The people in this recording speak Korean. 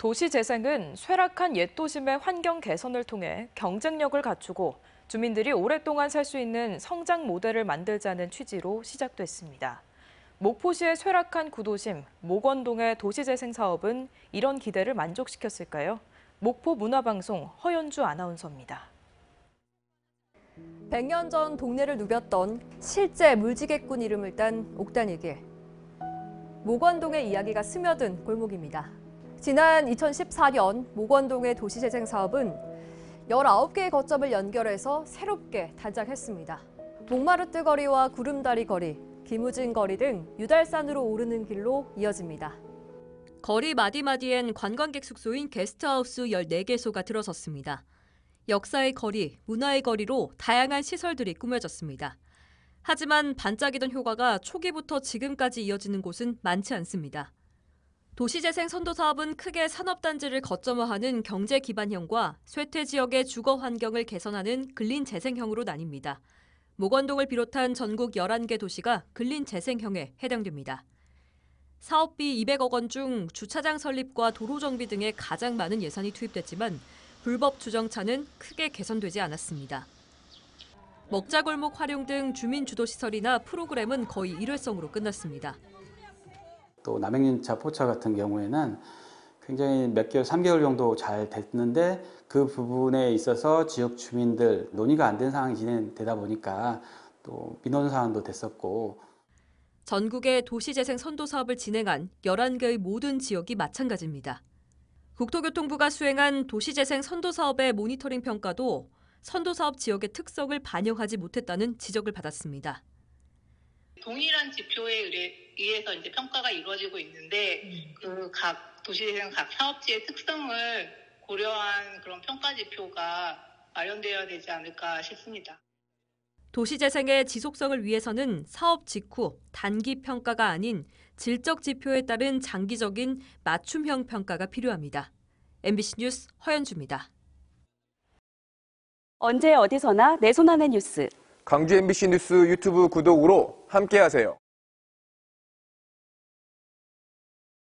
도시재생은 쇠락한 옛 도심의 환경 개선을 통해 경쟁력을 갖추고 주민들이 오랫동안 살 수 있는 성장 모델을 만들자는 취지로 시작됐습니다. 목포시의 쇠락한 구도심 목원동의 도시재생 사업은 이런 기대를 만족시켰을까요? 목포 문화방송 허연주 아나운서입니다. 100년 전 동네를 누볐던 실제 물지개꾼 이름을 딴옥단이길 목원동의 이야기가 스며든 골목입니다. 지난 2014년 목원동의 도시재생 사업은 19개의 거점을 연결해서 새롭게 단장했습니다. 목마르뜨 거리와 구름다리 거리, 김우진 거리 등 유달산으로 오르는 길로 이어집니다. 거리 마디마디엔 관광객 숙소인 게스트하우스 14개소가 들어섰습니다. 역사의 거리, 문화의 거리로 다양한 시설들이 꾸며졌습니다. 하지만 반짝이던 효과가 초기부터 지금까지 이어지는 곳은 많지 않습니다. 도시재생 선도 사업은 크게 산업단지를 거점화하는 경제 기반형과 쇠퇴 지역의 주거 환경을 개선하는 근린 재생형으로 나뉩니다. 목원동을 비롯한 전국 11개 도시가 근린 재생형에 해당됩니다. 사업비 200억 원 중 주차장 설립과 도로 정비 등에 가장 많은 예산이 투입됐지만 불법 주정차는 크게 개선되지 않았습니다. 먹자골목 활용 등 주민 주도 시설이나 프로그램은 거의 일회성으로 끝났습니다. 또 남행인차 포차 같은 경우에는 굉장히 몇 개월, 3개월 정도 잘 됐는데 그 부분에 있어서 지역 주민들 논의가 안 된 상황이 진행되다 보니까 또 민원 사안도 됐었고 전국의 도시재생 선도 사업을 진행한 11개의 모든 지역이 마찬가지입니다. 국토교통부가 수행한 도시재생 선도 사업의 모니터링 평가도 선도 사업 지역의 특성을 반영하지 못했다는 지적을 받았습니다. 동일한 지표에 의뢰 위해서 이제 평가가 이루어지고 있는데 음. 그각 도시재생 각 사업지의 특성을 고려한 그런 평가 지표가 마련되어야 되지 않을까 싶습니다. 도시재생의 지속성을 위해서는 사업 직후 단기 평가가 아닌 질적 지표에 따른 장기적인 맞춤형 평가가 필요합니다. MBC 뉴스 허연주입니다. 언제 어디서나 내 손안의 뉴스. 강주 MBC 뉴스 유튜브 구독으로 함께하세요.